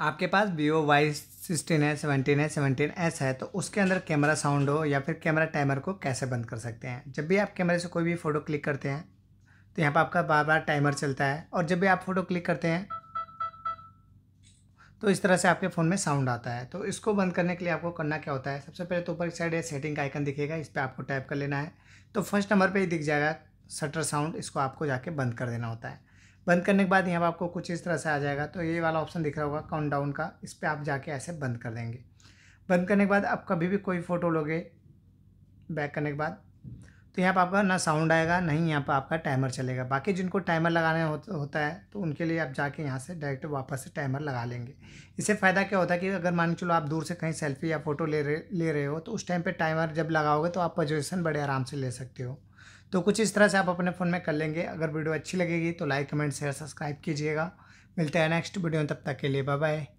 आपके पास Vivo Y sixteen है सेवनटीन है सेवनटीन एस है तो उसके अंदर कैमरा साउंड हो या फिर कैमरा टाइमर को कैसे बंद कर सकते हैं जब भी आप कैमरे से कोई भी फ़ोटो क्लिक करते हैं तो यहाँ पर आपका बार बार टाइमर चलता है और जब भी आप फ़ोटो क्लिक करते हैं तो इस तरह से आपके फ़ोन में साउंड आता है तो इसको बंद करने के लिए आपको करना क्या होता है सबसे पहले तो ऊपर साइड सेटिंग का आइकन दिखेगा इस पर आपको टाइप कर लेना है तो फर्स्ट नंबर पर ही दिख जाएगा शटर साउंड इसको आपको जाके बंद कर देना होता है बंद करने के बाद यहाँ पर आपको कुछ इस तरह से आ जाएगा तो ये वाला ऑप्शन दिख रहा होगा काउंट डाउन का इस पर आप जाके ऐसे बंद कर देंगे बंद करने के बाद आप कभी भी कोई फ़ोटो लोगे बैक करने के बाद तो यहाँ पर आपका ना साउंड आएगा ना ही यहाँ पर आपका टाइमर चलेगा बाकी जिनको टाइमर लगाना होता है तो उनके लिए आप जाके यहाँ से डायरेक्ट वापस से टाइमर लगा लेंगे इससे फ़ायदा क्या होता है कि अगर मान चलो आप दूर से कहीं सेल्फी या फ़ोटो ले रहे ले रहे हो तो उस टाइम पर टाइमर जब लगाओगे तो आप पोजिशन बड़े आराम से ले सकते हो तो कुछ इस तरह से आप अपने फ़ोन में कर लेंगे अगर वीडियो अच्छी लगेगी तो लाइक कमेंट शेयर सब्सक्राइब कीजिएगा मिलते हैं नेक्स्ट वीडियो में तब तक के लिए बाय बाय